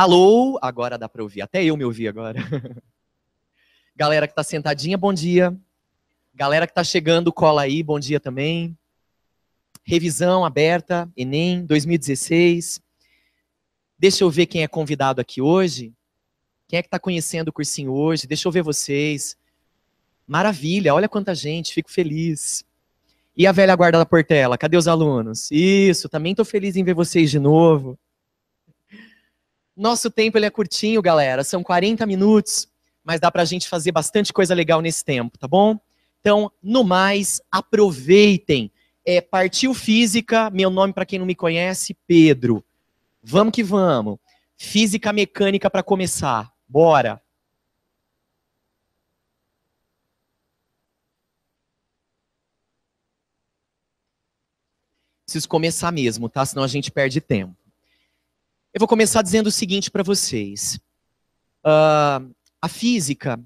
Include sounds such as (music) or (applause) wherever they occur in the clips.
Alô, agora dá para ouvir, até eu me ouvi agora. (laughs) Galera que está sentadinha, bom dia. Galera que está chegando, cola aí, bom dia também. Revisão aberta, Enem 2016. Deixa eu ver quem é convidado aqui hoje. Quem é que está conhecendo o cursinho hoje? Deixa eu ver vocês. Maravilha, olha quanta gente, fico feliz. E a velha guarda da Portela, cadê os alunos? Isso, também estou feliz em ver vocês de novo. Nosso tempo ele é curtinho, galera. São 40 minutos, mas dá para a gente fazer bastante coisa legal nesse tempo, tá bom? Então, no mais, aproveitem. É, partiu Física, meu nome para quem não me conhece, Pedro. Vamos que vamos. Física mecânica para começar. Bora. Preciso começar mesmo, tá? Senão a gente perde tempo. Eu vou começar dizendo o seguinte para vocês. Uh, a física,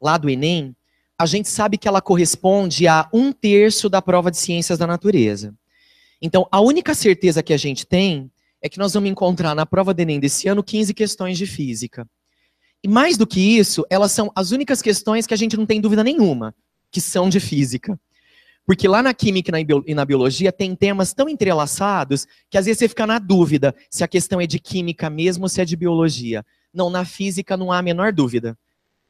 lá do Enem, a gente sabe que ela corresponde a um terço da prova de ciências da natureza. Então, a única certeza que a gente tem é que nós vamos encontrar na prova do Enem desse ano 15 questões de física. E mais do que isso, elas são as únicas questões que a gente não tem dúvida nenhuma, que são de física. Porque lá na química e na biologia tem temas tão entrelaçados que às vezes você fica na dúvida se a questão é de química mesmo ou se é de biologia. Não, na física não há a menor dúvida.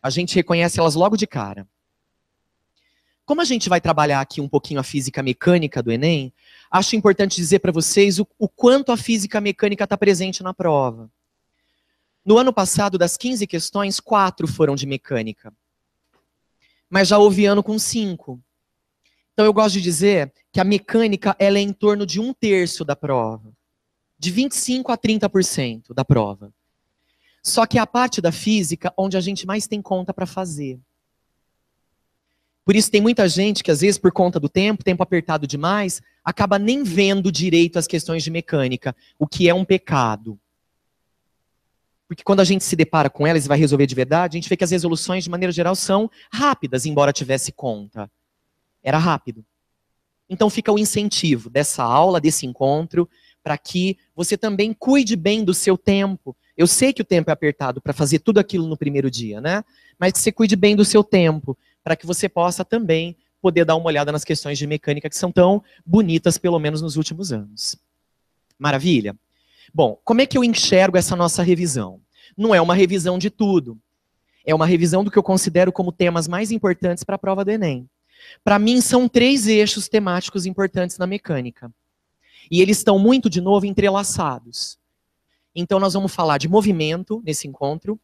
A gente reconhece elas logo de cara. Como a gente vai trabalhar aqui um pouquinho a física mecânica do Enem, acho importante dizer para vocês o, o quanto a física mecânica está presente na prova. No ano passado, das 15 questões, quatro foram de mecânica. Mas já houve ano com cinco. Então eu gosto de dizer que a mecânica ela é em torno de um terço da prova, de 25 a 30% da prova. Só que é a parte da física onde a gente mais tem conta para fazer. Por isso tem muita gente que às vezes por conta do tempo, tempo apertado demais, acaba nem vendo direito as questões de mecânica, o que é um pecado. Porque quando a gente se depara com elas e vai resolver de verdade, a gente vê que as resoluções de maneira geral são rápidas, embora tivesse conta era rápido. Então fica o incentivo dessa aula, desse encontro, para que você também cuide bem do seu tempo. Eu sei que o tempo é apertado para fazer tudo aquilo no primeiro dia, né? Mas que você cuide bem do seu tempo, para que você possa também poder dar uma olhada nas questões de mecânica que são tão bonitas, pelo menos nos últimos anos. Maravilha? Bom, como é que eu enxergo essa nossa revisão? Não é uma revisão de tudo. É uma revisão do que eu considero como temas mais importantes para a prova do Enem. Para mim, são três eixos temáticos importantes na mecânica. E eles estão muito, de novo, entrelaçados. Então, nós vamos falar de movimento nesse encontro,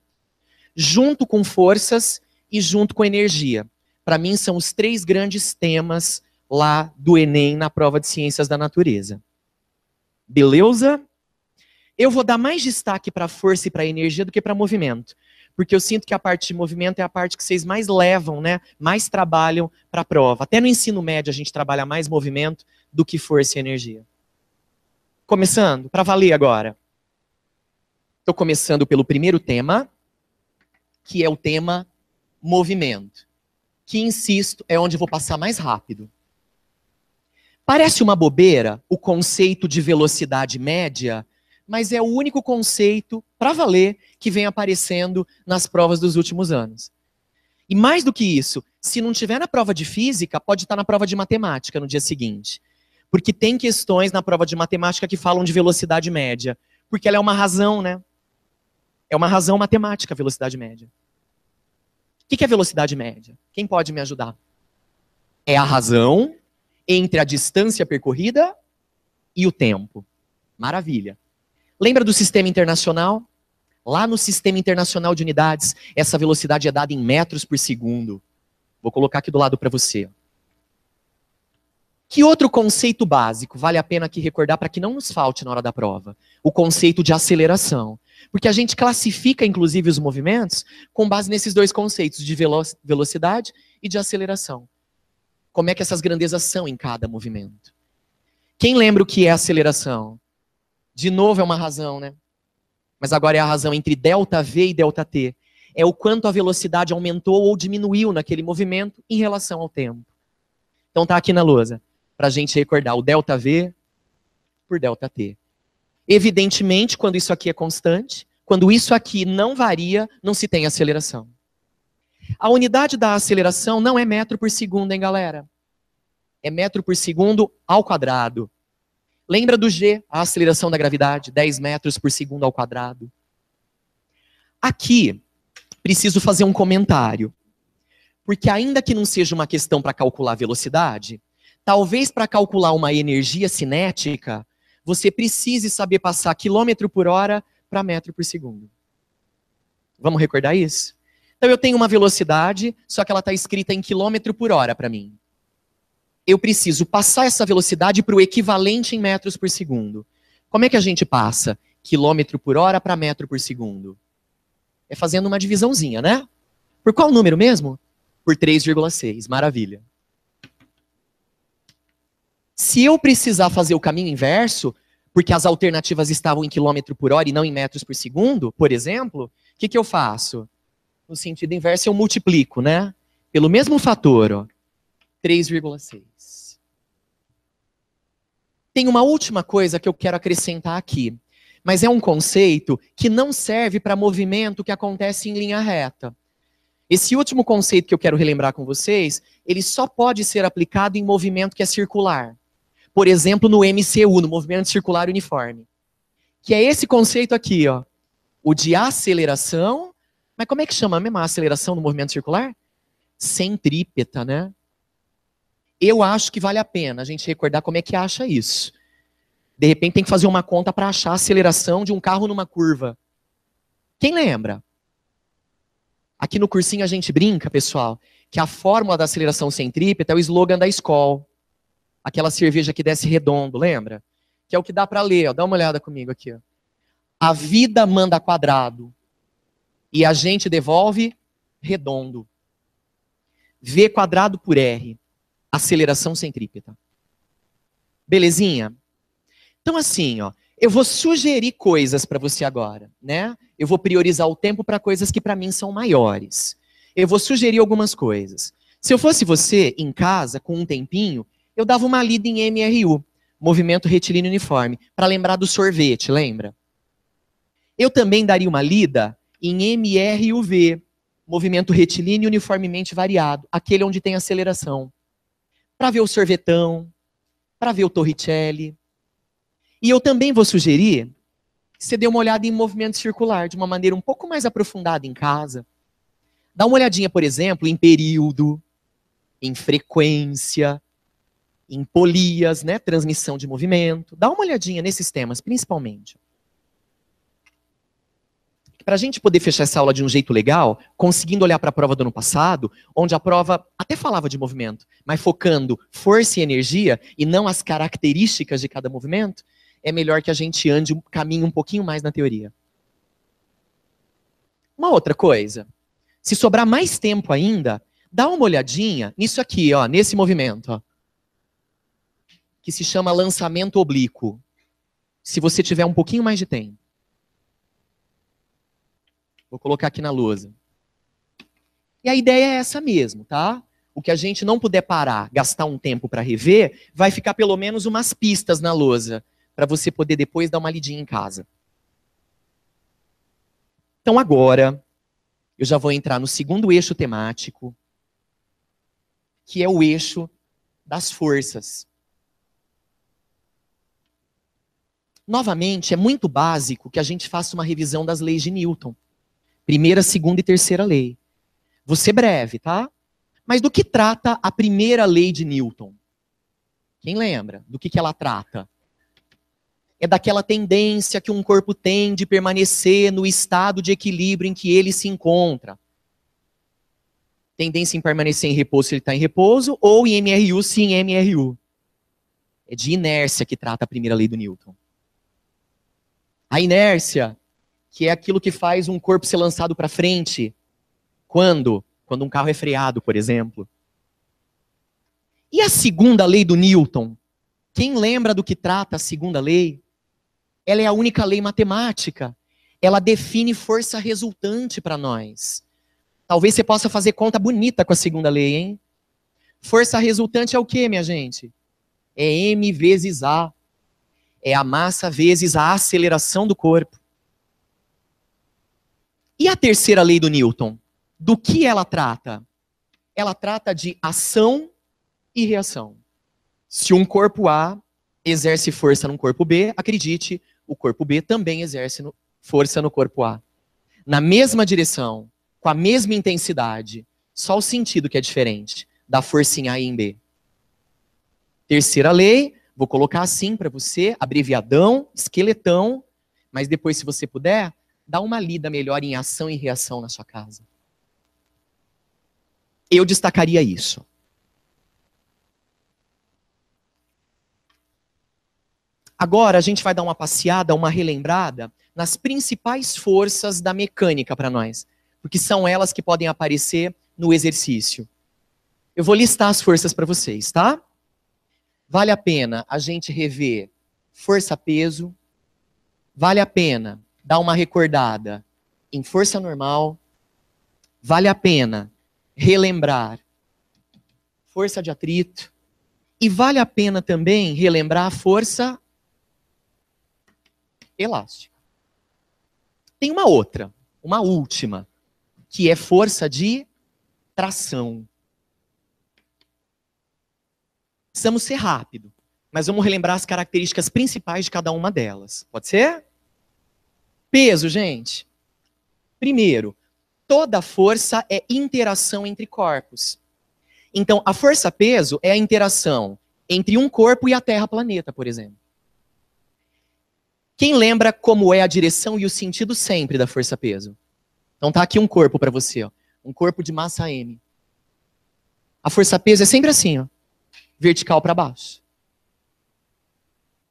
junto com forças e junto com energia. Para mim, são os três grandes temas lá do Enem, na prova de Ciências da Natureza. Beleza? Eu vou dar mais destaque para força e para energia do que para movimento porque eu sinto que a parte de movimento é a parte que vocês mais levam, né? mais trabalham para a prova. Até no ensino médio a gente trabalha mais movimento do que força e energia. Começando, para valer agora. Estou começando pelo primeiro tema, que é o tema movimento, que, insisto, é onde eu vou passar mais rápido. Parece uma bobeira o conceito de velocidade média mas é o único conceito, para valer, que vem aparecendo nas provas dos últimos anos. E mais do que isso, se não tiver na prova de física, pode estar tá na prova de matemática no dia seguinte. Porque tem questões na prova de matemática que falam de velocidade média. Porque ela é uma razão, né? É uma razão matemática a velocidade média. O que é velocidade média? Quem pode me ajudar? É a razão entre a distância percorrida e o tempo. Maravilha. Lembra do sistema internacional? Lá no sistema internacional de unidades, essa velocidade é dada em metros por segundo. Vou colocar aqui do lado para você. Que outro conceito básico vale a pena aqui recordar para que não nos falte na hora da prova? O conceito de aceleração. Porque a gente classifica, inclusive, os movimentos com base nesses dois conceitos, de velo velocidade e de aceleração. Como é que essas grandezas são em cada movimento? Quem lembra o que é aceleração? De novo é uma razão, né? Mas agora é a razão entre delta V e delta T. É o quanto a velocidade aumentou ou diminuiu naquele movimento em relação ao tempo. Então tá aqui na lousa, para a gente recordar o delta V por delta T. Evidentemente, quando isso aqui é constante, quando isso aqui não varia, não se tem aceleração. A unidade da aceleração não é metro por segundo, hein, galera? É metro por segundo ao quadrado. Lembra do G, a aceleração da gravidade, 10 metros por segundo ao quadrado. Aqui, preciso fazer um comentário. Porque ainda que não seja uma questão para calcular velocidade, talvez para calcular uma energia cinética, você precise saber passar quilômetro por hora para metro por segundo. Vamos recordar isso? Então eu tenho uma velocidade, só que ela está escrita em quilômetro por hora para mim eu preciso passar essa velocidade para o equivalente em metros por segundo. Como é que a gente passa quilômetro por hora para metro por segundo? É fazendo uma divisãozinha, né? Por qual número mesmo? Por 3,6. Maravilha. Se eu precisar fazer o caminho inverso, porque as alternativas estavam em quilômetro por hora e não em metros por segundo, por exemplo, o que, que eu faço? No sentido inverso, eu multiplico, né? Pelo mesmo fator, ó, 3,6. Tem uma última coisa que eu quero acrescentar aqui, mas é um conceito que não serve para movimento que acontece em linha reta. Esse último conceito que eu quero relembrar com vocês, ele só pode ser aplicado em movimento que é circular. Por exemplo, no MCU, no movimento circular uniforme. Que é esse conceito aqui, ó. O de aceleração. Mas como é que chama mesmo a aceleração no movimento circular? Centrípeta, né? Eu acho que vale a pena a gente recordar como é que acha isso. De repente tem que fazer uma conta para achar a aceleração de um carro numa curva. Quem lembra? Aqui no cursinho a gente brinca, pessoal, que a fórmula da aceleração centrípeta é o slogan da escola. Aquela cerveja que desce redondo, lembra? Que é o que dá para ler, ó. dá uma olhada comigo aqui. Ó. A vida manda quadrado e a gente devolve redondo. V quadrado por R aceleração centrípeta. Belezinha? Então assim, ó, eu vou sugerir coisas para você agora, né? Eu vou priorizar o tempo para coisas que para mim são maiores. Eu vou sugerir algumas coisas. Se eu fosse você em casa com um tempinho, eu dava uma lida em MRU, Movimento Retilíneo Uniforme, para lembrar do sorvete, lembra? Eu também daria uma lida em MRUV, Movimento Retilíneo Uniformemente Variado, aquele onde tem aceleração para ver o Sorvetão, para ver o Torricelli. E eu também vou sugerir que você dê uma olhada em movimento circular de uma maneira um pouco mais aprofundada em casa. Dá uma olhadinha, por exemplo, em período, em frequência, em polias, né, transmissão de movimento. Dá uma olhadinha nesses temas, principalmente para a gente poder fechar essa aula de um jeito legal, conseguindo olhar para a prova do ano passado, onde a prova até falava de movimento, mas focando força e energia e não as características de cada movimento, é melhor que a gente ande um caminho um pouquinho mais na teoria. Uma outra coisa, se sobrar mais tempo ainda, dá uma olhadinha nisso aqui, ó, nesse movimento, ó, que se chama lançamento oblíquo. Se você tiver um pouquinho mais de tempo. Vou colocar aqui na lousa. E a ideia é essa mesmo, tá? O que a gente não puder parar, gastar um tempo para rever, vai ficar pelo menos umas pistas na lousa, para você poder depois dar uma lidinha em casa. Então agora, eu já vou entrar no segundo eixo temático, que é o eixo das forças. Novamente, é muito básico que a gente faça uma revisão das leis de Newton. Primeira, segunda e terceira lei. Vou ser breve, tá? Mas do que trata a primeira lei de Newton? Quem lembra do que, que ela trata? É daquela tendência que um corpo tem de permanecer no estado de equilíbrio em que ele se encontra. Tendência em permanecer em repouso se ele está em repouso, ou em MRU se em MRU. É de inércia que trata a primeira lei do Newton. A inércia que é aquilo que faz um corpo ser lançado para frente. Quando? Quando um carro é freado, por exemplo. E a segunda lei do Newton? Quem lembra do que trata a segunda lei? Ela é a única lei matemática. Ela define força resultante para nós. Talvez você possa fazer conta bonita com a segunda lei, hein? Força resultante é o quê, minha gente? É M vezes A. É a massa vezes a aceleração do corpo. E a terceira lei do Newton? Do que ela trata? Ela trata de ação e reação. Se um corpo A exerce força no corpo B, acredite, o corpo B também exerce no, força no corpo A. Na mesma direção, com a mesma intensidade, só o sentido que é diferente, da força em A e em B. Terceira lei, vou colocar assim para você, abreviadão, esqueletão, mas depois, se você puder, dá uma lida melhor em ação e reação na sua casa. Eu destacaria isso. Agora a gente vai dar uma passeada, uma relembrada nas principais forças da mecânica para nós, porque são elas que podem aparecer no exercício. Eu vou listar as forças para vocês, tá? Vale a pena a gente rever força-peso, vale a pena dar uma recordada em força normal. Vale a pena relembrar força de atrito. E vale a pena também relembrar a força elástica. Tem uma outra, uma última, que é força de tração. Precisamos ser rápido, mas vamos relembrar as características principais de cada uma delas. Pode ser? Peso, gente. Primeiro, toda força é interação entre corpos. Então, a força-peso é a interação entre um corpo e a Terra-planeta, por exemplo. Quem lembra como é a direção e o sentido sempre da força-peso? Então tá aqui um corpo para você, ó. um corpo de massa m. A força-peso é sempre assim, ó, vertical para baixo.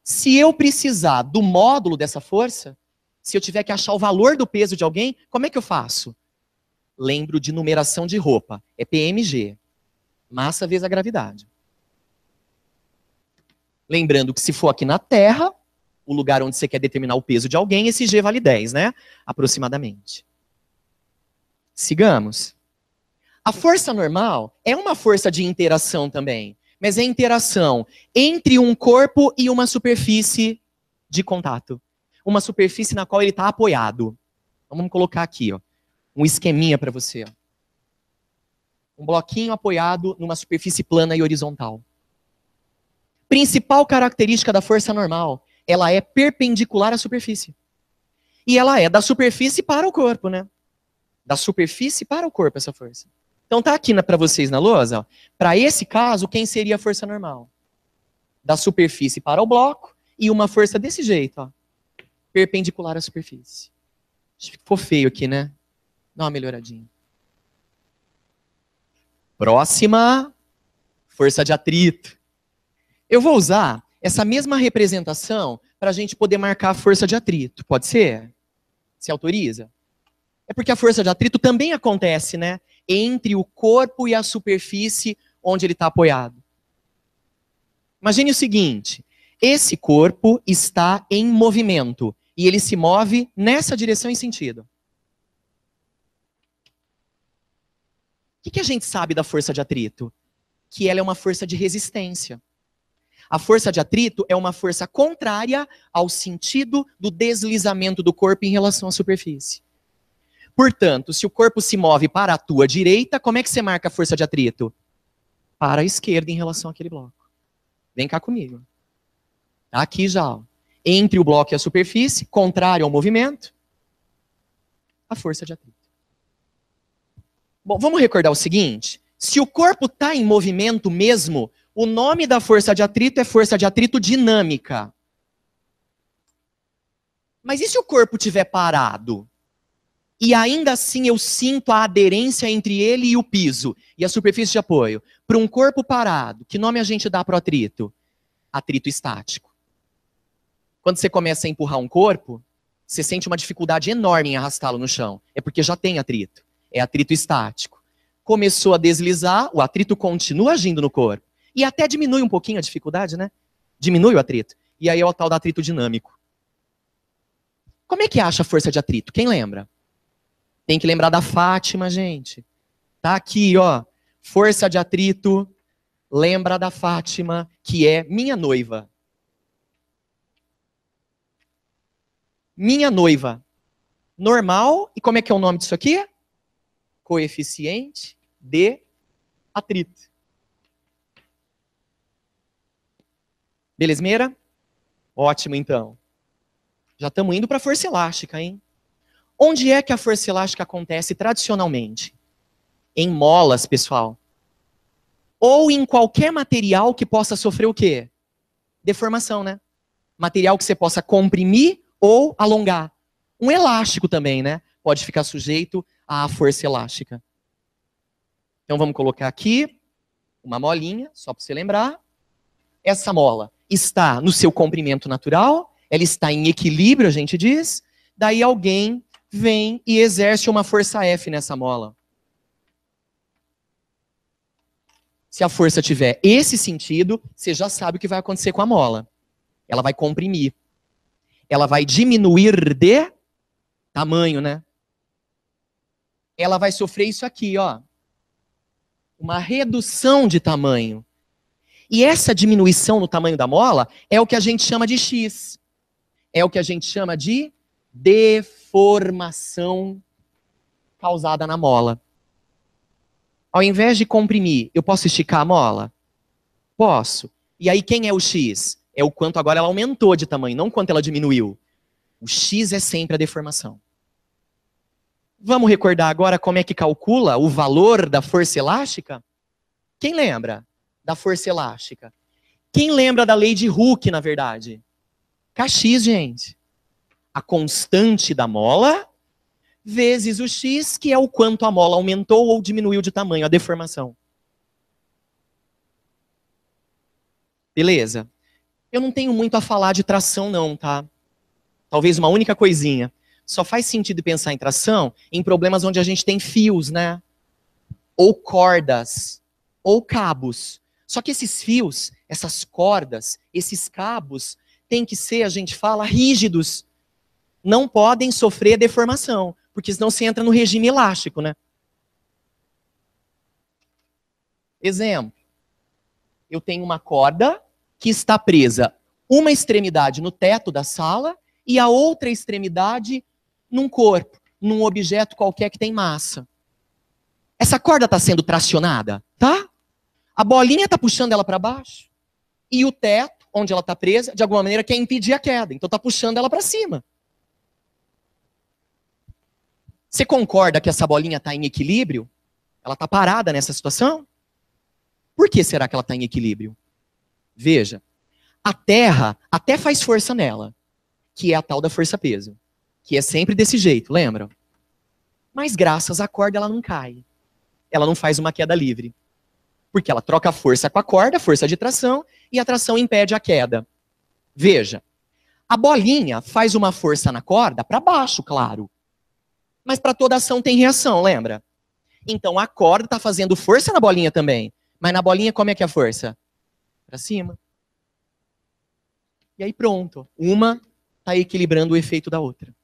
Se eu precisar do módulo dessa força, se eu tiver que achar o valor do peso de alguém, como é que eu faço? Lembro de numeração de roupa, é PMG, massa vezes a gravidade. Lembrando que se for aqui na Terra, o lugar onde você quer determinar o peso de alguém, esse G vale 10, né? Aproximadamente. Sigamos. A força normal é uma força de interação também, mas é interação entre um corpo e uma superfície de contato uma superfície na qual ele está apoiado. Então vamos colocar aqui ó, um esqueminha para você. Ó. Um bloquinho apoiado numa superfície plana e horizontal. Principal característica da força normal, ela é perpendicular à superfície. E ela é da superfície para o corpo, né? Da superfície para o corpo essa força. Então tá aqui para vocês na lousa, para esse caso, quem seria a força normal? Da superfície para o bloco e uma força desse jeito, ó perpendicular à superfície. Ficou feio aqui, né? Dá uma melhoradinha. Próxima, força de atrito. Eu vou usar essa mesma representação para a gente poder marcar a força de atrito. Pode ser? Se autoriza? É porque a força de atrito também acontece, né? Entre o corpo e a superfície onde ele está apoiado. Imagine o seguinte: esse corpo está em movimento. E ele se move nessa direção e sentido. O que, que a gente sabe da força de atrito? Que ela é uma força de resistência. A força de atrito é uma força contrária ao sentido do deslizamento do corpo em relação à superfície. Portanto, se o corpo se move para a tua direita, como é que você marca a força de atrito? Para a esquerda em relação àquele bloco. Vem cá comigo. Aqui já. Ó entre o bloco e a superfície, contrário ao movimento, a força de atrito. Bom, vamos recordar o seguinte: se o corpo está em movimento mesmo, o nome da força de atrito é força de atrito dinâmica. Mas e se o corpo estiver parado? E ainda assim eu sinto a aderência entre ele e o piso e a superfície de apoio. Para um corpo parado, que nome a gente dá para o atrito? Atrito estático. Quando você começa a empurrar um corpo, você sente uma dificuldade enorme em arrastá-lo no chão. É porque já tem atrito. É atrito estático. Começou a deslizar, o atrito continua agindo no corpo. E até diminui um pouquinho a dificuldade, né? Diminui o atrito. E aí é o tal do atrito dinâmico. Como é que acha a força de atrito? Quem lembra? Tem que lembrar da Fátima, gente. Tá aqui, ó. Força de atrito. Lembra da Fátima, que é minha noiva. minha noiva. Normal, e como é que é o nome disso aqui? Coeficiente de atrito. Belezmeira? Ótimo, então. Já estamos indo para a força elástica, hein? Onde é que a força elástica acontece tradicionalmente? Em molas, pessoal. Ou em qualquer material que possa sofrer o quê? Deformação, né? Material que você possa comprimir ou alongar. Um elástico também, né? Pode ficar sujeito à força elástica. Então vamos colocar aqui uma molinha, só para você lembrar. Essa mola está no seu comprimento natural, ela está em equilíbrio, a gente diz. Daí alguém vem e exerce uma força F nessa mola. Se a força tiver esse sentido, você já sabe o que vai acontecer com a mola. Ela vai comprimir ela vai diminuir de tamanho, né? Ela vai sofrer isso aqui, ó. Uma redução de tamanho. E essa diminuição no tamanho da mola é o que a gente chama de X. É o que a gente chama de deformação causada na mola. Ao invés de comprimir, eu posso esticar a mola? Posso. E aí quem é o X? é o quanto agora ela aumentou de tamanho, não quanto ela diminuiu. O x é sempre a deformação. Vamos recordar agora como é que calcula o valor da força elástica? Quem lembra da força elástica? Quem lembra da lei de Hooke, na verdade? Kx, gente. A constante da mola vezes o x, que é o quanto a mola aumentou ou diminuiu de tamanho, a deformação. Beleza? Eu não tenho muito a falar de tração, não, tá? Talvez uma única coisinha. Só faz sentido pensar em tração em problemas onde a gente tem fios, né? Ou cordas, ou cabos. Só que esses fios, essas cordas, esses cabos, têm que ser, a gente fala, rígidos. Não podem sofrer deformação, porque senão se entra no regime elástico, né? Exemplo, eu tenho uma corda que está presa uma extremidade no teto da sala e a outra extremidade num corpo, num objeto qualquer que tem massa. Essa corda está sendo tracionada, tá? A bolinha está puxando ela para baixo e o teto, onde ela está presa, de alguma maneira quer impedir a queda, então está puxando ela para cima. Você concorda que essa bolinha está em equilíbrio? Ela está parada nessa situação? Por que será que ela está em equilíbrio? Veja, a Terra até faz força nela, que é a tal da força-peso, que é sempre desse jeito, lembra? Mas graças à corda ela não cai. Ela não faz uma queda livre. Porque ela troca a força com a corda, força de tração, e a tração impede a queda. Veja, a bolinha faz uma força na corda para baixo, claro. Mas para toda ação tem reação, lembra? Então a corda está fazendo força na bolinha também. Mas na bolinha, como é que é a força? para cima. E aí pronto, uma está equilibrando o efeito da outra.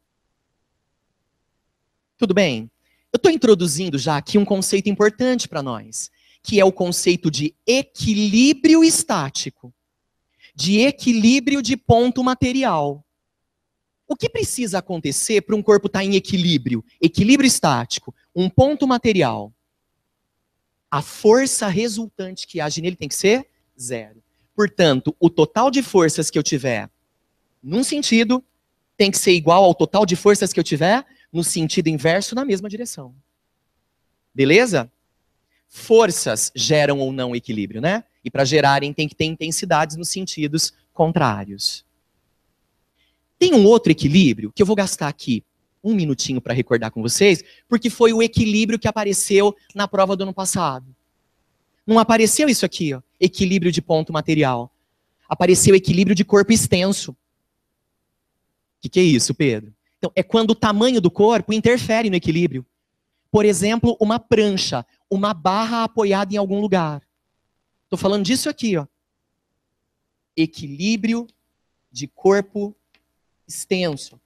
Tudo bem? Eu estou introduzindo já aqui um conceito importante para nós, que é o conceito de equilíbrio estático, de equilíbrio de ponto material. O que precisa acontecer para um corpo estar tá em equilíbrio? Equilíbrio estático, um ponto material. A força resultante que age nele tem que ser zero. Portanto, o total de forças que eu tiver num sentido tem que ser igual ao total de forças que eu tiver no sentido inverso na mesma direção. Beleza? Forças geram ou não equilíbrio, né? E para gerarem tem que ter intensidades nos sentidos contrários. Tem um outro equilíbrio que eu vou gastar aqui um minutinho para recordar com vocês, porque foi o equilíbrio que apareceu na prova do ano passado. Não apareceu isso aqui, ó equilíbrio de ponto material. Apareceu equilíbrio de corpo extenso. O que, que é isso, Pedro? Então, é quando o tamanho do corpo interfere no equilíbrio. Por exemplo, uma prancha, uma barra apoiada em algum lugar. Estou falando disso aqui, ó. Equilíbrio de corpo extenso.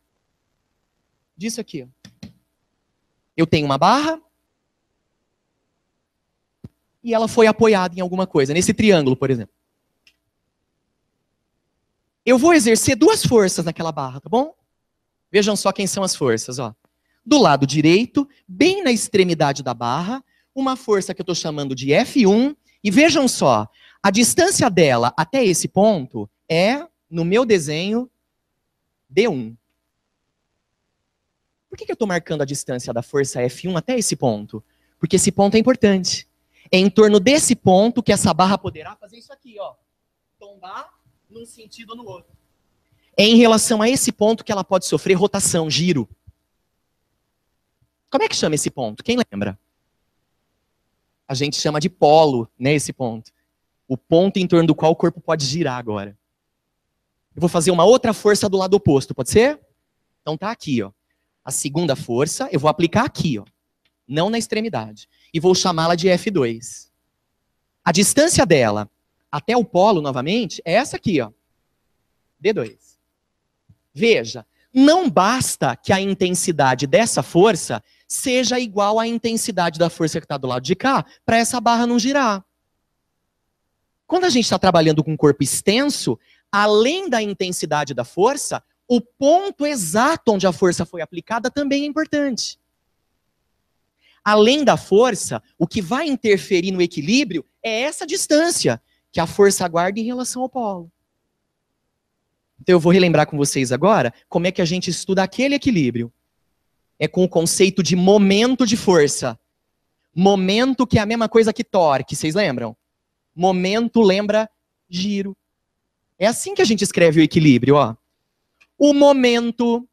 Disso aqui. Ó. Eu tenho uma barra, e ela foi apoiada em alguma coisa, nesse triângulo, por exemplo. Eu vou exercer duas forças naquela barra, tá bom? Vejam só quem são as forças, ó. Do lado direito, bem na extremidade da barra, uma força que eu estou chamando de F1, e vejam só, a distância dela até esse ponto é, no meu desenho, D1. Por que, que eu estou marcando a distância da força F1 até esse ponto? Porque esse ponto é importante. É em torno desse ponto que essa barra poderá fazer isso aqui, ó. Tombar num sentido ou no outro. É em relação a esse ponto que ela pode sofrer rotação, giro. Como é que chama esse ponto? Quem lembra? A gente chama de polo, né, esse ponto. O ponto em torno do qual o corpo pode girar agora. Eu vou fazer uma outra força do lado oposto, pode ser? Então tá aqui, ó. A segunda força eu vou aplicar aqui, ó não na extremidade, e vou chamá-la de F2. A distância dela até o polo, novamente, é essa aqui, ó, D2. Veja, não basta que a intensidade dessa força seja igual à intensidade da força que está do lado de cá, para essa barra não girar. Quando a gente está trabalhando com um corpo extenso, além da intensidade da força, o ponto exato onde a força foi aplicada também é importante além da força, o que vai interferir no equilíbrio é essa distância que a força guarda em relação ao polo. Então eu vou relembrar com vocês agora como é que a gente estuda aquele equilíbrio. É com o conceito de momento de força. Momento que é a mesma coisa que torque, vocês lembram? Momento lembra giro. É assim que a gente escreve o equilíbrio, ó. O momento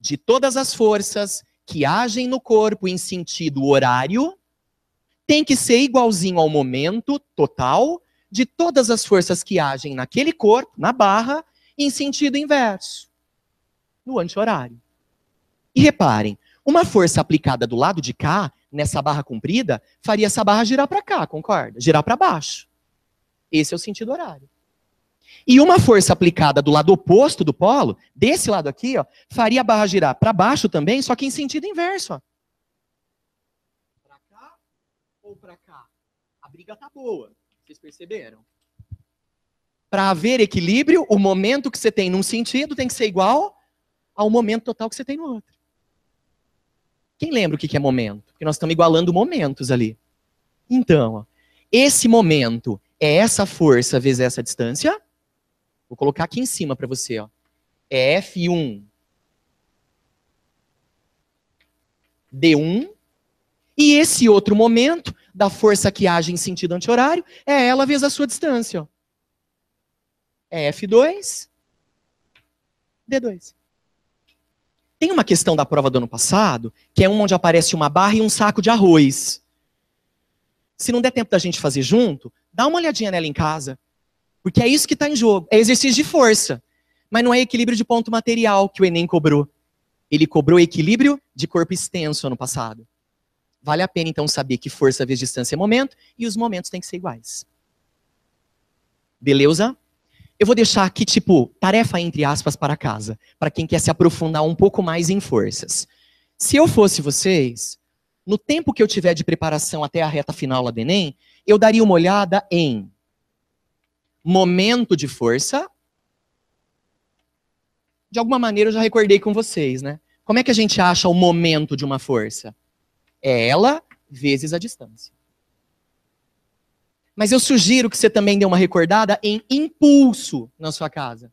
de todas as forças que agem no corpo em sentido horário tem que ser igualzinho ao momento total de todas as forças que agem naquele corpo, na barra, em sentido inverso, no anti-horário. E reparem, uma força aplicada do lado de cá, nessa barra comprida, faria essa barra girar para cá, concorda? Girar para baixo. Esse é o sentido horário. E uma força aplicada do lado oposto do polo, desse lado aqui, ó, faria a barra girar para baixo também, só que em sentido inverso. Para cá ou para cá? A briga tá boa, vocês perceberam? Para haver equilíbrio, o momento que você tem num sentido tem que ser igual ao momento total que você tem no outro. Quem lembra o que é momento? Porque nós estamos igualando momentos ali. Então, ó, esse momento é essa força vezes essa distância Vou colocar aqui em cima para você. Ó. É F1 D1. E esse outro momento da força que age em sentido anti-horário é ela vezes a sua distância. Ó. É F2 D2. Tem uma questão da prova do ano passado, que é uma onde aparece uma barra e um saco de arroz. Se não der tempo da gente fazer junto, dá uma olhadinha nela em casa. Porque é isso que está em jogo. É exercício de força. Mas não é equilíbrio de ponto material que o Enem cobrou. Ele cobrou equilíbrio de corpo extenso ano passado. Vale a pena, então, saber que força vezes distância é momento e os momentos têm que ser iguais. Beleza? Eu vou deixar aqui, tipo, tarefa entre aspas para casa, para quem quer se aprofundar um pouco mais em forças. Se eu fosse vocês, no tempo que eu tiver de preparação até a reta final lá do Enem, eu daria uma olhada em momento de força. De alguma maneira eu já recordei com vocês, né? Como é que a gente acha o momento de uma força? É ela vezes a distância. Mas eu sugiro que você também dê uma recordada em impulso na sua casa.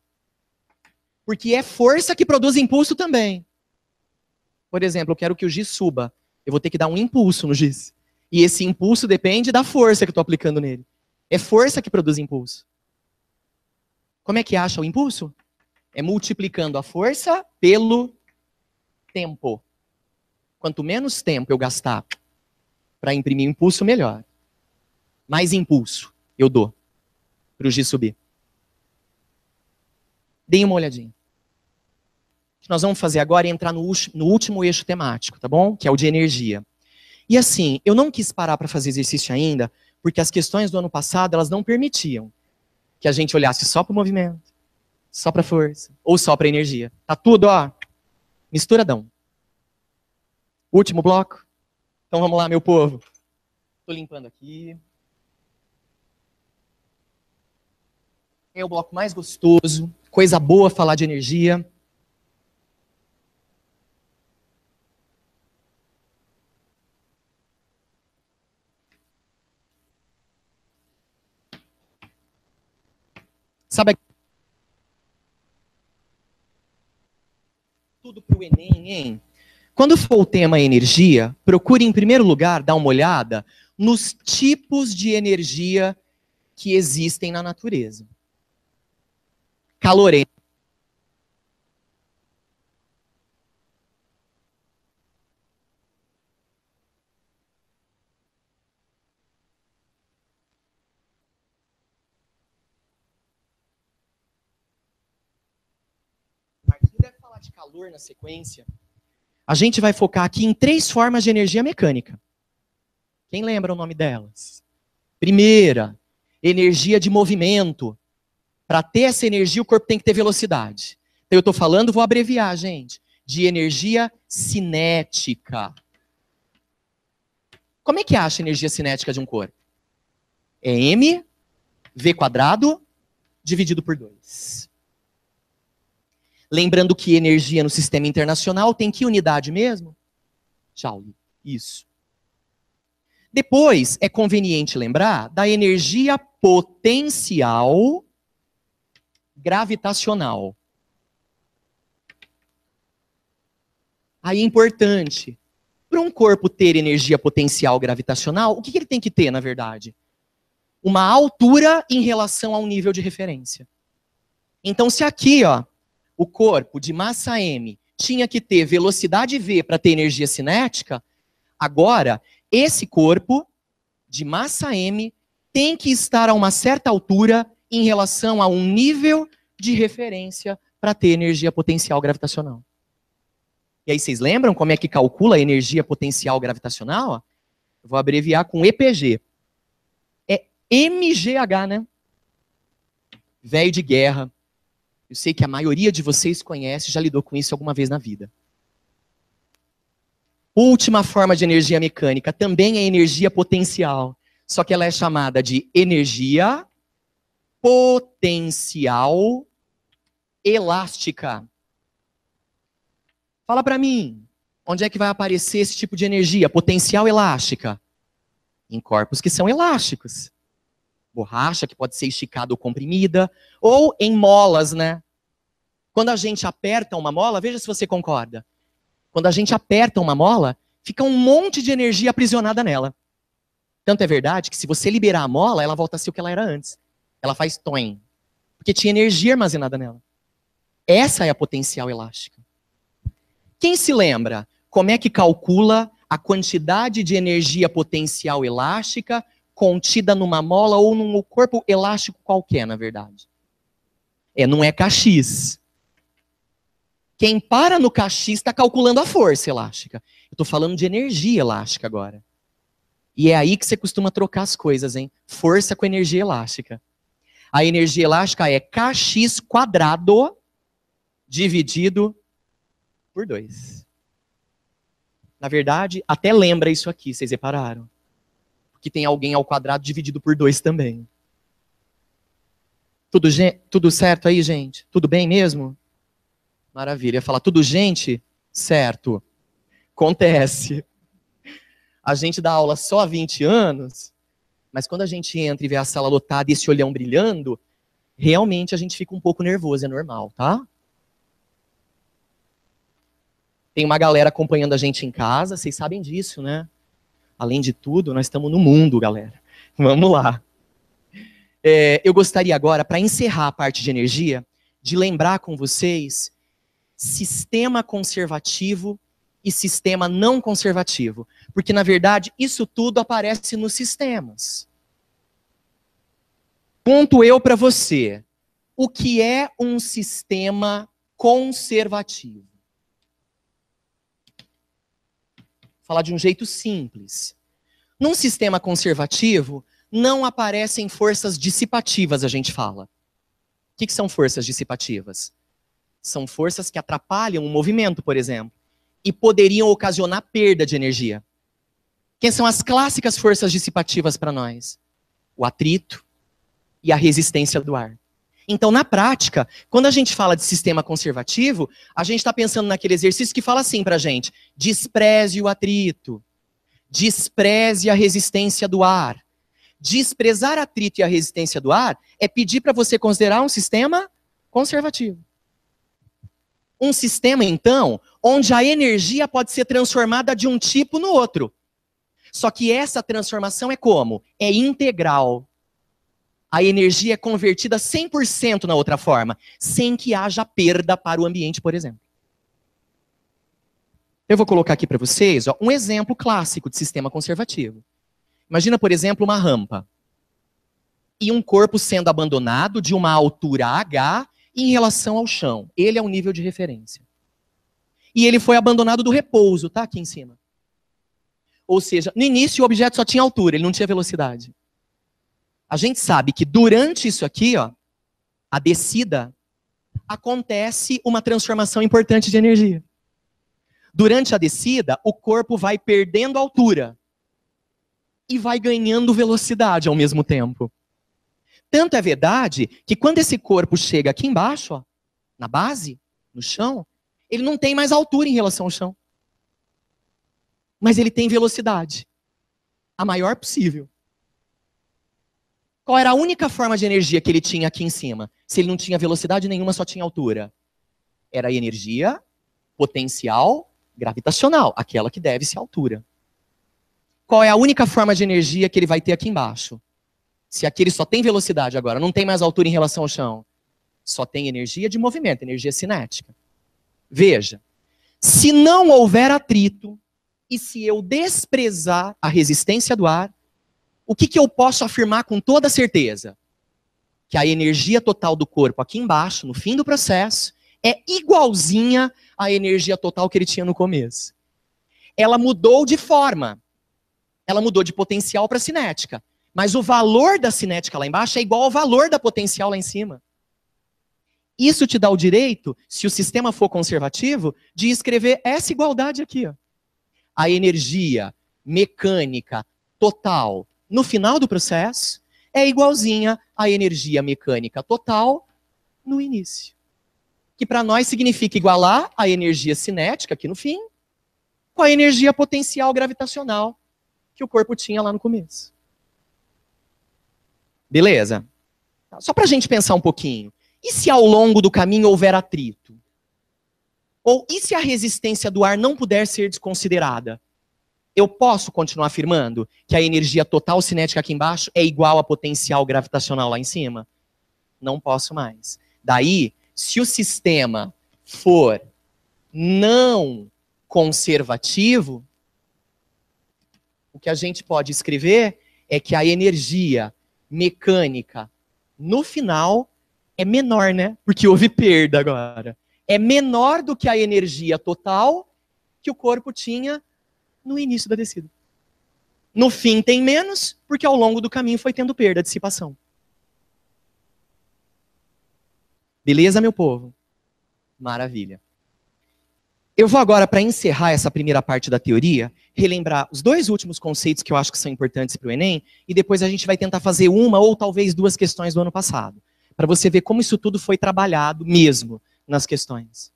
Porque é força que produz impulso também. Por exemplo, eu quero que o giz suba. Eu vou ter que dar um impulso no giz. E esse impulso depende da força que eu estou aplicando nele. É força que produz impulso. Como é que acha o impulso? É multiplicando a força pelo tempo. Quanto menos tempo eu gastar para imprimir impulso, melhor. Mais impulso eu dou para o G subir. Deem uma olhadinha. O que nós vamos fazer agora é entrar no, no último eixo temático, tá bom? Que é o de energia. E assim, eu não quis parar para fazer exercício ainda, porque as questões do ano passado elas não permitiam que a gente olhasse só para o movimento, só para a força, ou só para a energia. Tá tudo, ó, misturadão. Último bloco. Então vamos lá, meu povo. Estou limpando aqui. É o bloco mais gostoso, coisa boa falar de energia. Sabe tudo para o Enem, hein? Quando for o tema energia, procure em primeiro lugar dar uma olhada nos tipos de energia que existem na natureza. Calorento calor na sequência, a gente vai focar aqui em três formas de energia mecânica. Quem lembra o nome delas? Primeira, energia de movimento. Para ter essa energia, o corpo tem que ter velocidade. Então, eu estou falando, vou abreviar, gente, de energia cinética. Como é que acha a energia cinética de um corpo? É m v quadrado dividido por 2. Lembrando que energia no sistema internacional tem que unidade mesmo? Joule. Isso. Depois, é conveniente lembrar da energia potencial gravitacional. Aí é importante. Para um corpo ter energia potencial gravitacional, o que, que ele tem que ter, na verdade? Uma altura em relação a um nível de referência. Então, se aqui ó, o corpo de massa m tinha que ter velocidade v para ter energia cinética, agora esse corpo de massa m tem que estar a uma certa altura em relação a um nível de referência para ter energia potencial gravitacional. E aí vocês lembram como é que calcula a energia potencial gravitacional? Eu vou abreviar com EPG. É MGH, né? Velho de guerra, eu sei que a maioria de vocês conhece, já lidou com isso alguma vez na vida. Última forma de energia mecânica também é energia potencial, só que ela é chamada de energia potencial elástica. Fala para mim, onde é que vai aparecer esse tipo de energia potencial elástica? Em corpos que são elásticos borracha, que pode ser esticada ou comprimida, ou em molas, né? Quando a gente aperta uma mola, veja se você concorda. Quando a gente aperta uma mola, fica um monte de energia aprisionada nela. Tanto é verdade que se você liberar a mola, ela volta a ser o que ela era antes. Ela faz toem, porque tinha energia armazenada nela. Essa é a potencial elástica. Quem se lembra como é que calcula a quantidade de energia potencial elástica contida numa mola ou num corpo elástico qualquer, na verdade. É, não é kx. Quem para no kx está calculando a força elástica. Eu estou falando de energia elástica agora. E é aí que você costuma trocar as coisas, hein? Força com energia elástica. A energia elástica é kx quadrado dividido por 2. Na verdade, até lembra isso aqui, vocês repararam? que tem alguém ao quadrado dividido por 2 também. Tudo, tudo certo aí, gente? Tudo bem mesmo? Maravilha. Falar tudo, gente? Certo. Acontece. A gente dá aula só há 20 anos, mas quando a gente entra e vê a sala lotada e esse olhão brilhando, realmente a gente fica um pouco nervoso, é normal, tá? Tem uma galera acompanhando a gente em casa, vocês sabem disso, né? Além de tudo, nós estamos no mundo, galera. Vamos lá. É, eu gostaria agora, para encerrar a parte de energia, de lembrar com vocês sistema conservativo e sistema não conservativo. Porque, na verdade, isso tudo aparece nos sistemas. Ponto eu para você. O que é um sistema conservativo? falar de um jeito simples. Num sistema conservativo, não aparecem forças dissipativas, a gente fala. O que, que são forças dissipativas? São forças que atrapalham o movimento, por exemplo, e poderiam ocasionar perda de energia. Quem são as clássicas forças dissipativas para nós? O atrito e a resistência do ar. Então, na prática, quando a gente fala de sistema conservativo, a gente está pensando naquele exercício que fala assim para a gente: despreze o atrito, despreze a resistência do ar. Desprezar atrito e a resistência do ar é pedir para você considerar um sistema conservativo. Um sistema, então, onde a energia pode ser transformada de um tipo no outro. Só que essa transformação é como? É integral a energia é convertida 100% na outra forma, sem que haja perda para o ambiente, por exemplo. Eu vou colocar aqui para vocês ó, um exemplo clássico de sistema conservativo. Imagina, por exemplo, uma rampa e um corpo sendo abandonado de uma altura H em relação ao chão. Ele é o nível de referência. E ele foi abandonado do repouso, tá aqui em cima. Ou seja, no início o objeto só tinha altura, ele não tinha velocidade a gente sabe que durante isso aqui, ó, a descida, acontece uma transformação importante de energia. Durante a descida, o corpo vai perdendo altura e vai ganhando velocidade ao mesmo tempo. Tanto é verdade que quando esse corpo chega aqui embaixo, ó, na base, no chão, ele não tem mais altura em relação ao chão. Mas ele tem velocidade. A maior possível. Qual era a única forma de energia que ele tinha aqui em cima? Se ele não tinha velocidade nenhuma, só tinha altura. Era energia potencial gravitacional, aquela que deve-se à altura. Qual é a única forma de energia que ele vai ter aqui embaixo? Se aqui ele só tem velocidade agora, não tem mais altura em relação ao chão, só tem energia de movimento, energia cinética. Veja, se não houver atrito e se eu desprezar a resistência do ar, o que, que eu posso afirmar com toda certeza? Que a energia total do corpo aqui embaixo, no fim do processo, é igualzinha à energia total que ele tinha no começo. Ela mudou de forma. Ela mudou de potencial para cinética. Mas o valor da cinética lá embaixo é igual ao valor da potencial lá em cima. Isso te dá o direito, se o sistema for conservativo, de escrever essa igualdade aqui. Ó. A energia mecânica total no final do processo é igualzinha à energia mecânica total no início. Que para nós significa igualar a energia cinética aqui no fim com a energia potencial gravitacional que o corpo tinha lá no começo. Beleza? Só para a gente pensar um pouquinho. E se ao longo do caminho houver atrito? Ou e se a resistência do ar não puder ser desconsiderada? eu posso continuar afirmando que a energia total cinética aqui embaixo é igual a potencial gravitacional lá em cima? Não posso mais. Daí, se o sistema for não conservativo, o que a gente pode escrever é que a energia mecânica no final é menor, né? Porque houve perda agora. É menor do que a energia total que o corpo tinha no início da descida. No fim tem menos, porque ao longo do caminho foi tendo perda, dissipação. Beleza, meu povo? Maravilha. Eu vou agora, para encerrar essa primeira parte da teoria, relembrar os dois últimos conceitos que eu acho que são importantes para o Enem, e depois a gente vai tentar fazer uma ou talvez duas questões do ano passado, para você ver como isso tudo foi trabalhado mesmo nas questões.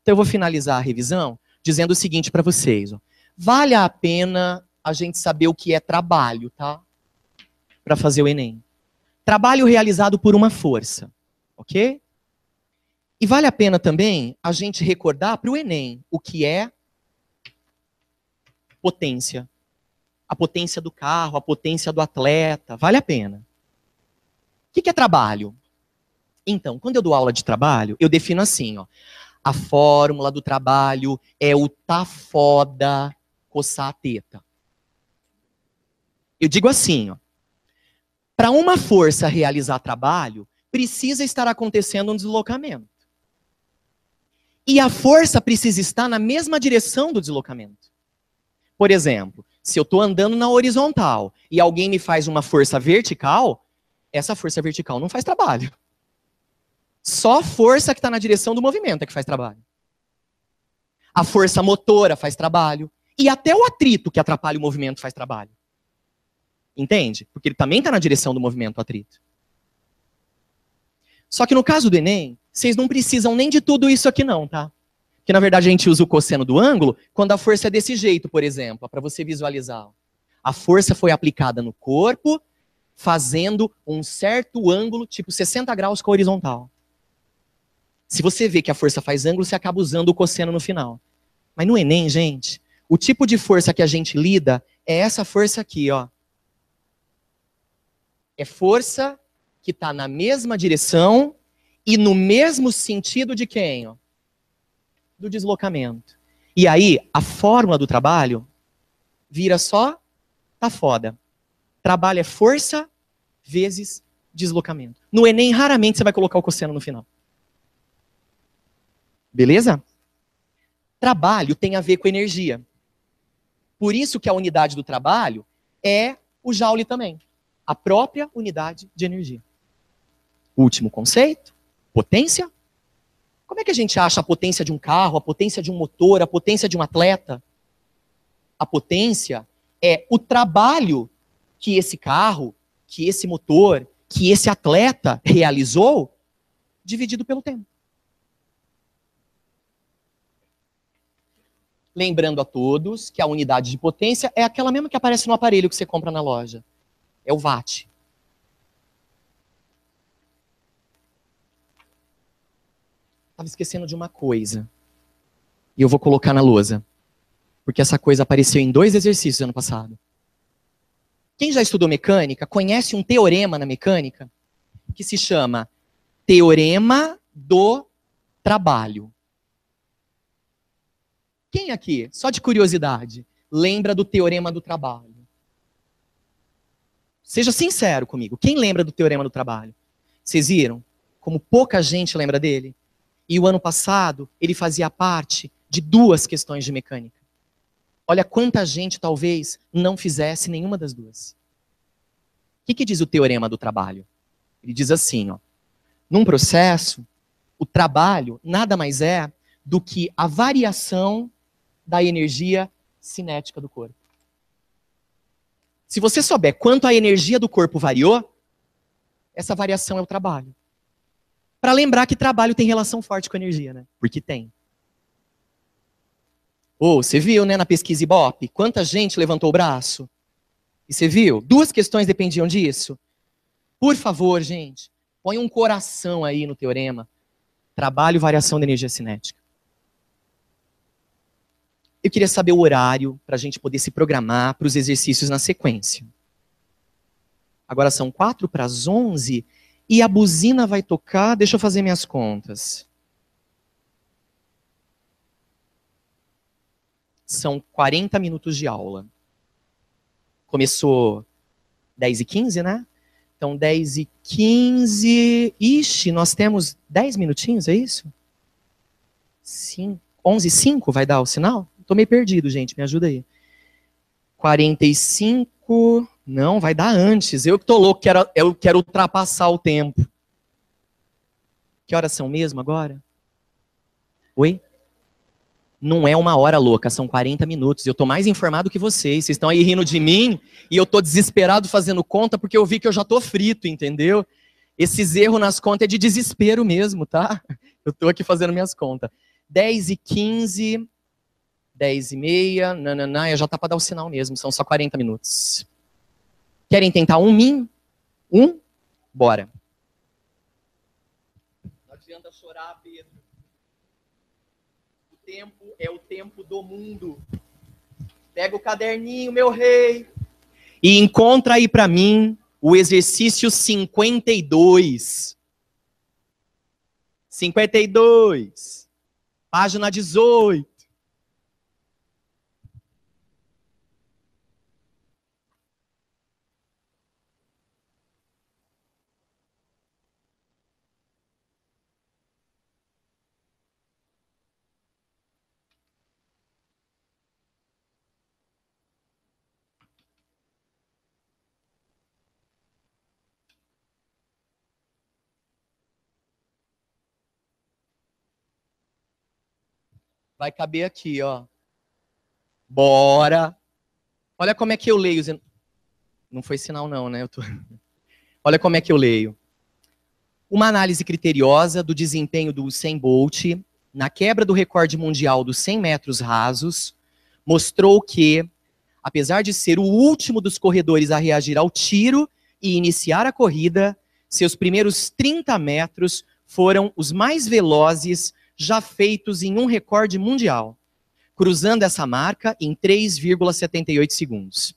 Então eu vou finalizar a revisão dizendo o seguinte para vocês. Ó. Vale a pena a gente saber o que é trabalho, tá? Para fazer o Enem. Trabalho realizado por uma força, ok? E vale a pena também a gente recordar para o Enem o que é potência. A potência do carro, a potência do atleta, vale a pena. O que, que é trabalho? Então, quando eu dou aula de trabalho, eu defino assim, ó. A fórmula do trabalho é o tá foda coçar a teta. Eu digo assim, para uma força realizar trabalho, precisa estar acontecendo um deslocamento. E a força precisa estar na mesma direção do deslocamento. Por exemplo, se eu estou andando na horizontal e alguém me faz uma força vertical, essa força vertical não faz trabalho. Só a força que está na direção do movimento é que faz trabalho. A força motora faz trabalho. E até o atrito que atrapalha o movimento faz trabalho. Entende? Porque ele também está na direção do movimento atrito. Só que no caso do Enem, vocês não precisam nem de tudo isso aqui não, tá? Que na verdade a gente usa o cosseno do ângulo quando a força é desse jeito, por exemplo, para você visualizar. A força foi aplicada no corpo, fazendo um certo ângulo, tipo 60 graus com a horizontal. Se você vê que a força faz ângulo, você acaba usando o cosseno no final. Mas no Enem, gente, o tipo de força que a gente lida é essa força aqui, ó. É força que está na mesma direção e no mesmo sentido de quem? Ó? Do deslocamento. E aí, a fórmula do trabalho vira só tá foda. Trabalho é força vezes deslocamento. No Enem, raramente você vai colocar o cosseno no final. Beleza? Trabalho tem a ver com energia. Por isso que a unidade do trabalho é o joule também, a própria unidade de energia. Último conceito, potência. Como é que a gente acha a potência de um carro, a potência de um motor, a potência de um atleta? A potência é o trabalho que esse carro, que esse motor, que esse atleta realizou dividido pelo tempo. Lembrando a todos que a unidade de potência é aquela mesma que aparece no aparelho que você compra na loja. É o watt. Estava esquecendo de uma coisa. E eu vou colocar na lousa. Porque essa coisa apareceu em dois exercícios ano passado. Quem já estudou mecânica conhece um teorema na mecânica que se chama Teorema do Trabalho. Quem aqui, só de curiosidade, lembra do teorema do trabalho? Seja sincero comigo. Quem lembra do teorema do trabalho? Vocês viram como pouca gente lembra dele? E o ano passado ele fazia parte de duas questões de mecânica. Olha quanta gente talvez não fizesse nenhuma das duas. O que, que diz o teorema do trabalho? Ele diz assim, ó, num processo, o trabalho nada mais é do que a variação da energia cinética do corpo. Se você souber quanto a energia do corpo variou, essa variação é o trabalho. Para lembrar que trabalho tem relação forte com energia, né? Porque tem. Ou oh, você viu, né, na pesquisa Ibope, quanta gente levantou o braço? E você viu? Duas questões dependiam disso. Por favor, gente, põe um coração aí no teorema. Trabalho, variação da energia cinética. Eu queria saber o horário para a gente poder se programar para os exercícios na sequência. Agora são quatro para as onze e a buzina vai tocar. Deixa eu fazer minhas contas. São 40 minutos de aula. Começou 10 e 15, né? Então, 10 e 15. Ixi, nós temos 10 minutinhos, é isso? Sim. 11 e 5 vai dar o sinal? Tô meio perdido, gente, me ajuda aí. 45, não, vai dar antes. Eu que tô louco, quero, eu quero ultrapassar o tempo. Que horas são mesmo agora? Oi? Não é uma hora louca, são 40 minutos. Eu tô mais informado que vocês. Vocês estão aí rindo de mim e eu tô desesperado fazendo conta porque eu vi que eu já tô frito, entendeu? Esses erros nas contas é de desespero mesmo, tá? (laughs) Eu tô aqui fazendo minhas contas. 10 e 15, 10 e meia, nananá, já tá para dar o sinal mesmo, são só 40 minutos. Querem tentar um mim? Um? Bora. Não adianta chorar, Pedro. O tempo é o tempo do mundo. Pega o caderninho, meu rei. E encontra aí para mim o exercício 52. 52. Página 18. Vai caber aqui, ó. Bora. Olha como é que eu leio. Não foi sinal não, né? Tô... (laughs) Olha como é que eu leio. Uma análise criteriosa do desempenho do Usain Bolt na quebra do recorde mundial dos 100 metros rasos mostrou que, apesar de ser o último dos corredores a reagir ao tiro e iniciar a corrida, seus primeiros 30 metros foram os mais velozes já feitos em um recorde mundial, cruzando essa marca em 3,78 segundos.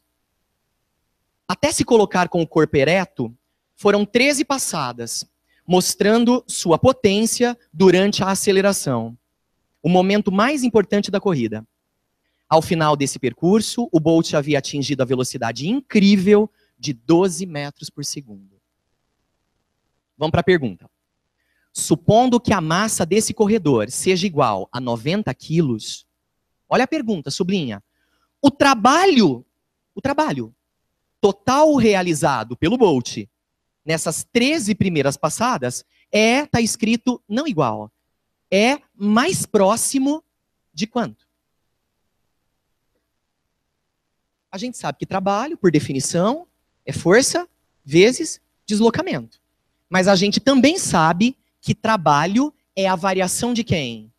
Até se colocar com o corpo ereto, foram 13 passadas, mostrando sua potência durante a aceleração, o momento mais importante da corrida. Ao final desse percurso, o Bolt havia atingido a velocidade incrível de 12 metros por segundo. Vamos para a pergunta. Supondo que a massa desse corredor seja igual a 90 quilos, olha a pergunta, sublinha. O trabalho, o trabalho total realizado pelo Bolt nessas 13 primeiras passadas é, está escrito, não igual, é mais próximo de quanto? A gente sabe que trabalho, por definição, é força vezes deslocamento. Mas a gente também sabe que trabalho é a variação de quem?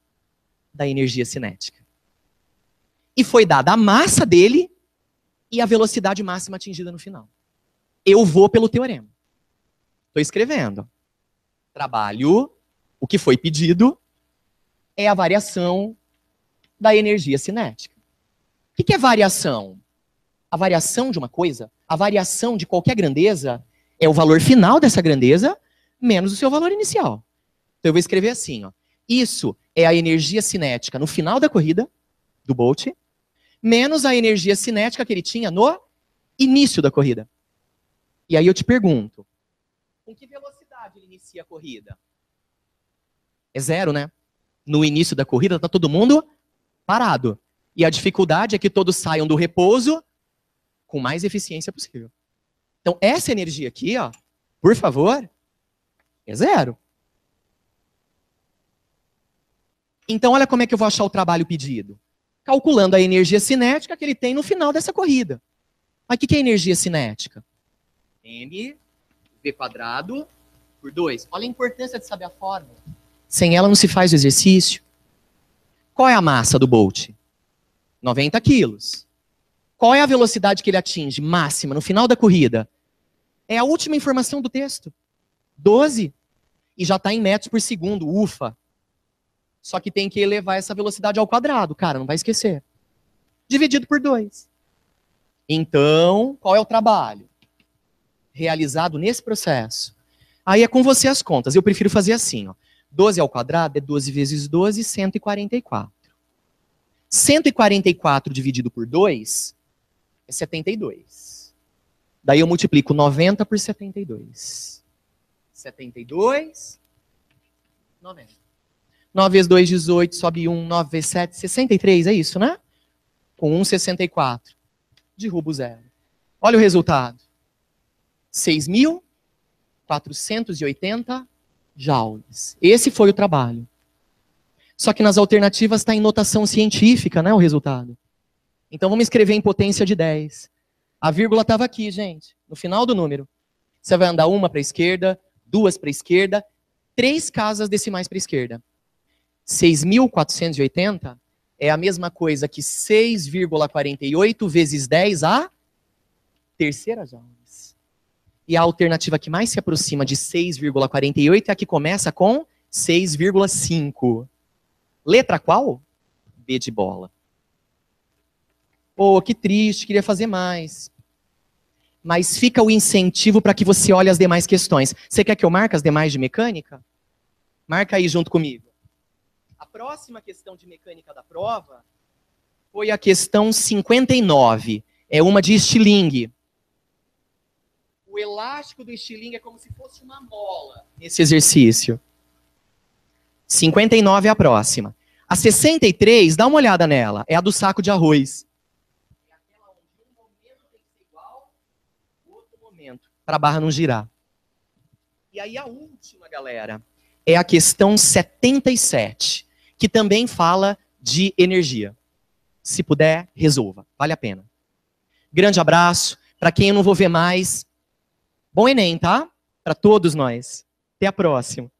Da energia cinética. E foi dada a massa dele e a velocidade máxima atingida no final. Eu vou pelo teorema. Estou escrevendo. Trabalho, o que foi pedido, é a variação da energia cinética. O que é variação? A variação de uma coisa, a variação de qualquer grandeza, é o valor final dessa grandeza menos o seu valor inicial. Então eu vou escrever assim, ó. Isso é a energia cinética no final da corrida do Bolt, menos a energia cinética que ele tinha no início da corrida. E aí eu te pergunto, com que velocidade ele inicia a corrida? É zero, né? No início da corrida tá todo mundo parado. E a dificuldade é que todos saiam do repouso com mais eficiência possível. Então essa energia aqui, ó, por favor, é zero. Então, olha como é que eu vou achar o trabalho pedido. Calculando a energia cinética que ele tem no final dessa corrida. Mas o que, que é energia cinética? M V quadrado por 2. Olha a importância de saber a fórmula. Sem ela não se faz o exercício. Qual é a massa do Bolt? 90 quilos. Qual é a velocidade que ele atinge máxima no final da corrida? É a última informação do texto. 12. E já está em metros por segundo. Ufa. Só que tem que elevar essa velocidade ao quadrado, cara, não vai esquecer. Dividido por 2. Então, qual é o trabalho realizado nesse processo? Aí é com você as contas. Eu prefiro fazer assim, ó. 12 ao quadrado é 12 vezes 12, 144. 144 dividido por 2 é 72. Daí eu multiplico 90 por 72. 72, 90. 9 vezes 2, 18, sobe 1, 9 vezes 7, 63, é isso, né? Com 1, 64. Derruba o zero. Olha o resultado. 6.480 joules. Esse foi o trabalho. Só que nas alternativas está em notação científica, né, o resultado. Então vamos escrever em potência de 10. A vírgula estava aqui, gente, no final do número. Você vai andar uma para a esquerda, duas para a esquerda, três casas decimais para a esquerda. 6.480 é a mesma coisa que 6,48 vezes 10 a terceira aulas. E a alternativa que mais se aproxima de 6,48 é a que começa com 6,5. Letra qual? B de bola. Pô, oh, que triste, queria fazer mais. Mas fica o incentivo para que você olhe as demais questões. Você quer que eu marque as demais de mecânica? Marca aí junto comigo. A próxima questão de mecânica da prova foi a questão 59. É uma de estilingue. O elástico do estilingue é como se fosse uma mola nesse exercício. 59 é a próxima. A 63, dá uma olhada nela, é a do saco de arroz. É aquela onde um momento tem que ser igual ao outro momento, para a barra não girar. E aí a última, galera, é a questão 77 que também fala de energia. Se puder, resolva. Vale a pena. Grande abraço. Para quem eu não vou ver mais, bom Enem, tá? Para todos nós. Até a próxima.